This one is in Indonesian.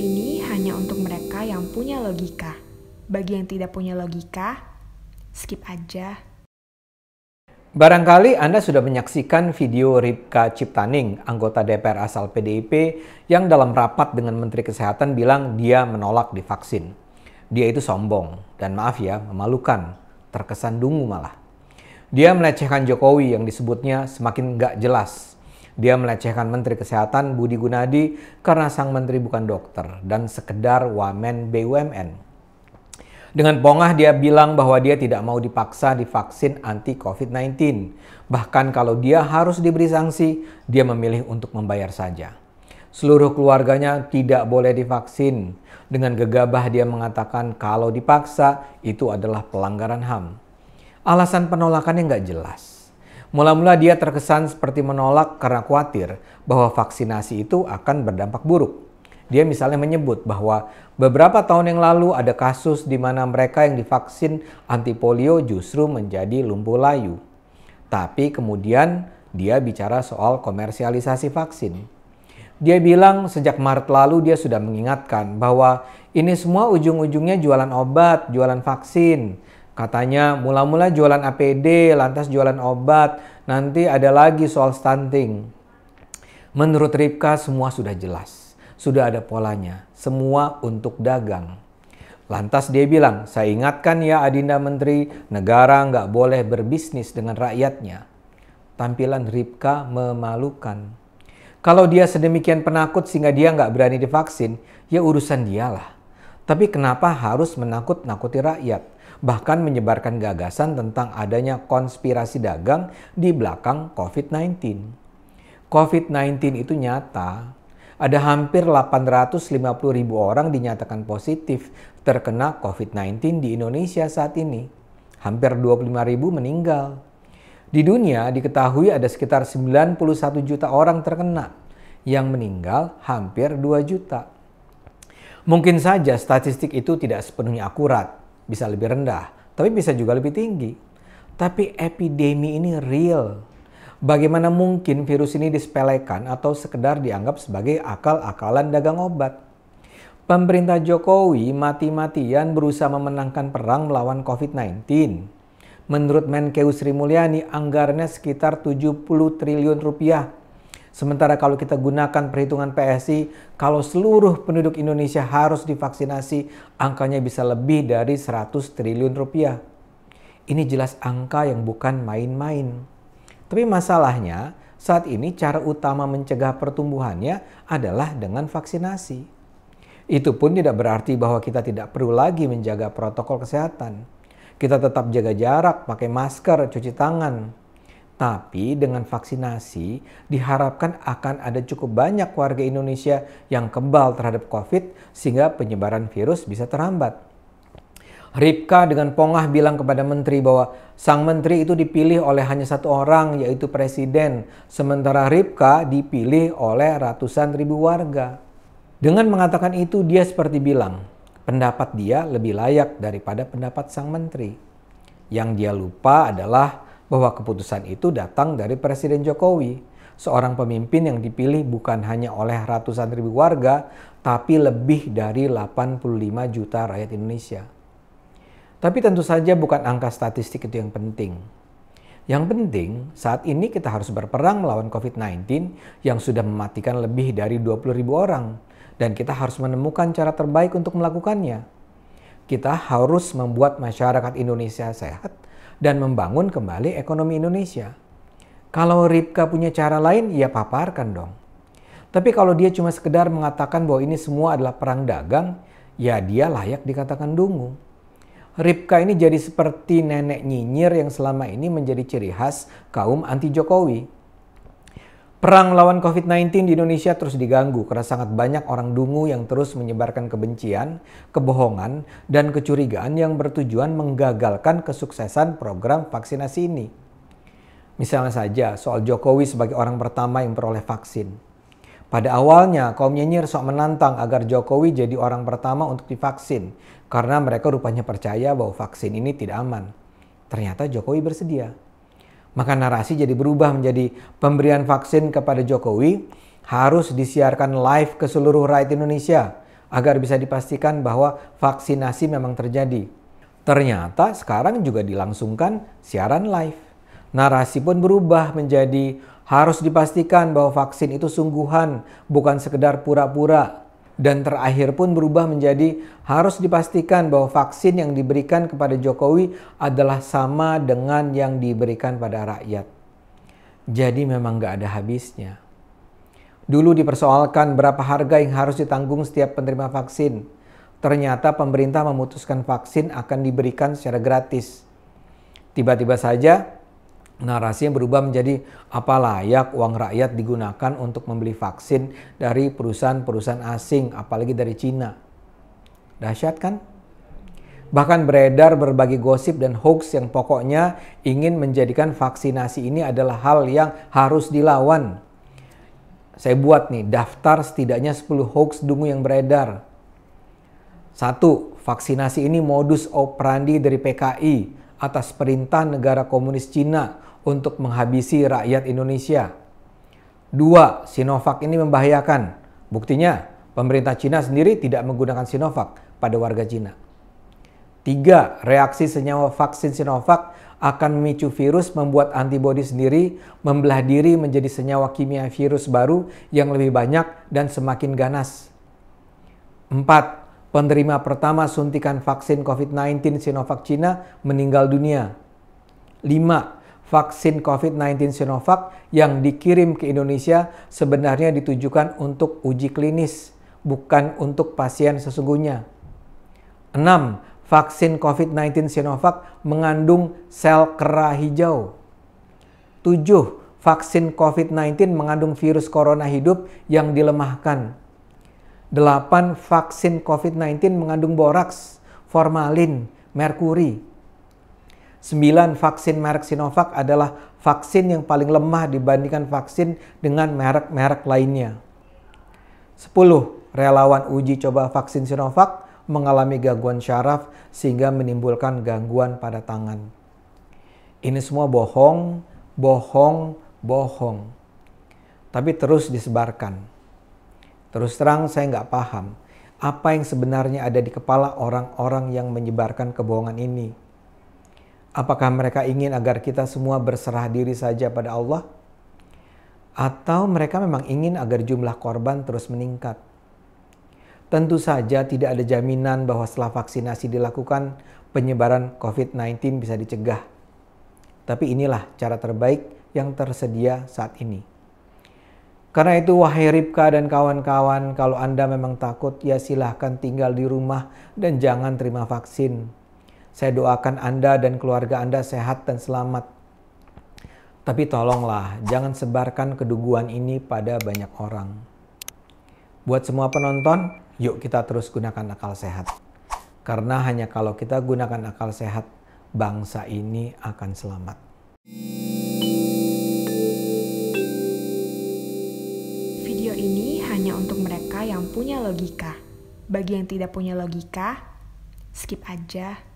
ini hanya untuk mereka yang punya logika. Bagi yang tidak punya logika, skip aja. Barangkali Anda sudah menyaksikan video Ripka Ciptaning, anggota DPR asal PDIP, yang dalam rapat dengan Menteri Kesehatan bilang dia menolak divaksin. Dia itu sombong, dan maaf ya, memalukan, terkesan dungu malah. Dia melecehkan Jokowi yang disebutnya semakin nggak jelas. Dia melecehkan Menteri Kesehatan Budi Gunadi karena sang menteri bukan dokter dan sekedar wamen BUMN. Dengan pongah dia bilang bahwa dia tidak mau dipaksa divaksin anti COVID-19. Bahkan kalau dia harus diberi sanksi, dia memilih untuk membayar saja. Seluruh keluarganya tidak boleh divaksin. Dengan gegabah dia mengatakan kalau dipaksa itu adalah pelanggaran HAM. Alasan penolakannya nggak jelas. Mula-mula dia terkesan seperti menolak karena khawatir bahwa vaksinasi itu akan berdampak buruk. Dia misalnya menyebut bahwa beberapa tahun yang lalu ada kasus di mana mereka yang divaksin anti polio justru menjadi lumpuh layu. Tapi kemudian dia bicara soal komersialisasi vaksin. Dia bilang sejak Maret lalu dia sudah mengingatkan bahwa ini semua ujung-ujungnya jualan obat, jualan vaksin. Katanya mula-mula jualan APD, lantas jualan obat, nanti ada lagi soal stunting. Menurut Ripka semua sudah jelas, sudah ada polanya, semua untuk dagang. Lantas dia bilang, saya ingatkan ya Adinda Menteri, negara nggak boleh berbisnis dengan rakyatnya. Tampilan Ripka memalukan. Kalau dia sedemikian penakut sehingga dia nggak berani divaksin, ya urusan dialah. Tapi kenapa harus menakut-nakuti rakyat? bahkan menyebarkan gagasan tentang adanya konspirasi dagang di belakang COVID-19. COVID-19 itu nyata. Ada hampir 850 ribu orang dinyatakan positif terkena COVID-19 di Indonesia saat ini. Hampir 25 ribu meninggal. Di dunia diketahui ada sekitar 91 juta orang terkena. Yang meninggal hampir 2 juta. Mungkin saja statistik itu tidak sepenuhnya akurat, bisa lebih rendah, tapi bisa juga lebih tinggi. Tapi epidemi ini real. Bagaimana mungkin virus ini disepelekan atau sekedar dianggap sebagai akal-akalan dagang obat? Pemerintah Jokowi mati-matian berusaha memenangkan perang melawan COVID-19. Menurut Menkeu Sri Mulyani, anggarannya sekitar 70 triliun rupiah Sementara kalau kita gunakan perhitungan PSI, kalau seluruh penduduk Indonesia harus divaksinasi, angkanya bisa lebih dari 100 triliun rupiah. Ini jelas angka yang bukan main-main. Tapi masalahnya, saat ini cara utama mencegah pertumbuhannya adalah dengan vaksinasi. Itu pun tidak berarti bahwa kita tidak perlu lagi menjaga protokol kesehatan. Kita tetap jaga jarak, pakai masker, cuci tangan, tapi dengan vaksinasi diharapkan akan ada cukup banyak warga Indonesia yang kebal terhadap COVID sehingga penyebaran virus bisa terhambat. Ripka dengan pongah bilang kepada menteri bahwa sang menteri itu dipilih oleh hanya satu orang yaitu presiden, sementara Ripka dipilih oleh ratusan ribu warga. Dengan mengatakan itu dia seperti bilang, pendapat dia lebih layak daripada pendapat sang menteri. Yang dia lupa adalah bahwa keputusan itu datang dari Presiden Jokowi, seorang pemimpin yang dipilih bukan hanya oleh ratusan ribu warga, tapi lebih dari 85 juta rakyat Indonesia. Tapi tentu saja bukan angka statistik itu yang penting. Yang penting, saat ini kita harus berperang melawan COVID-19 yang sudah mematikan lebih dari 20 ribu orang. Dan kita harus menemukan cara terbaik untuk melakukannya. Kita harus membuat masyarakat Indonesia sehat dan membangun kembali ekonomi Indonesia. Kalau Ripka punya cara lain, ya paparkan dong. Tapi kalau dia cuma sekedar mengatakan bahwa ini semua adalah perang dagang, ya dia layak dikatakan dungu. Ripka ini jadi seperti nenek nyinyir yang selama ini menjadi ciri khas kaum anti Jokowi Perang lawan COVID-19 di Indonesia terus diganggu karena sangat banyak orang dungu yang terus menyebarkan kebencian, kebohongan, dan kecurigaan yang bertujuan menggagalkan kesuksesan program vaksinasi ini. Misalnya saja soal Jokowi sebagai orang pertama yang peroleh vaksin. Pada awalnya, kaum nyinyir sok menantang agar Jokowi jadi orang pertama untuk divaksin karena mereka rupanya percaya bahwa vaksin ini tidak aman. Ternyata Jokowi bersedia. Maka narasi jadi berubah menjadi pemberian vaksin kepada Jokowi harus disiarkan live ke seluruh rakyat Indonesia agar bisa dipastikan bahwa vaksinasi memang terjadi. Ternyata sekarang juga dilangsungkan siaran live. Narasi pun berubah menjadi harus dipastikan bahwa vaksin itu sungguhan, bukan sekedar pura-pura. Dan terakhir pun berubah menjadi harus dipastikan bahwa vaksin yang diberikan kepada Jokowi adalah sama dengan yang diberikan pada rakyat. Jadi memang nggak ada habisnya. Dulu dipersoalkan berapa harga yang harus ditanggung setiap penerima vaksin. Ternyata pemerintah memutuskan vaksin akan diberikan secara gratis. Tiba-tiba saja Narasi yang berubah menjadi apa layak uang rakyat digunakan untuk membeli vaksin dari perusahaan-perusahaan asing, apalagi dari Cina. Dahsyat kan? Bahkan beredar berbagai gosip dan hoax yang pokoknya ingin menjadikan vaksinasi ini adalah hal yang harus dilawan. Saya buat nih daftar setidaknya 10 hoax dungu yang beredar. Satu, vaksinasi ini modus operandi dari PKI atas perintah negara komunis Cina untuk menghabisi rakyat Indonesia. Dua, Sinovac ini membahayakan. Buktinya, pemerintah Cina sendiri tidak menggunakan Sinovac pada warga Cina. Tiga, reaksi senyawa vaksin Sinovac akan memicu virus membuat antibodi sendiri membelah diri menjadi senyawa kimia virus baru yang lebih banyak dan semakin ganas. Empat, penerima pertama suntikan vaksin COVID-19 Sinovac Cina meninggal dunia. Lima, vaksin COVID-19 Sinovac yang dikirim ke Indonesia sebenarnya ditujukan untuk uji klinis, bukan untuk pasien sesungguhnya. 6. Vaksin COVID-19 Sinovac mengandung sel kera hijau. 7. Vaksin COVID-19 mengandung virus corona hidup yang dilemahkan. 8. Vaksin COVID-19 mengandung boraks, formalin, merkuri, 9 vaksin merek Sinovac adalah vaksin yang paling lemah dibandingkan vaksin dengan merek-merek lainnya. 10. Relawan uji coba vaksin Sinovac mengalami gangguan syaraf sehingga menimbulkan gangguan pada tangan. Ini semua bohong, bohong, bohong. Tapi terus disebarkan. Terus terang saya nggak paham apa yang sebenarnya ada di kepala orang-orang yang menyebarkan kebohongan ini Apakah mereka ingin agar kita semua berserah diri saja pada Allah? Atau mereka memang ingin agar jumlah korban terus meningkat? Tentu saja tidak ada jaminan bahwa setelah vaksinasi dilakukan, penyebaran COVID-19 bisa dicegah. Tapi inilah cara terbaik yang tersedia saat ini. Karena itu wahai Ribka dan kawan-kawan, kalau Anda memang takut ya silahkan tinggal di rumah dan jangan terima vaksin saya doakan Anda dan keluarga Anda sehat dan selamat. Tapi tolonglah, jangan sebarkan keduguan ini pada banyak orang. Buat semua penonton, yuk kita terus gunakan akal sehat. Karena hanya kalau kita gunakan akal sehat, bangsa ini akan selamat. Video ini hanya untuk mereka yang punya logika. Bagi yang tidak punya logika, skip aja.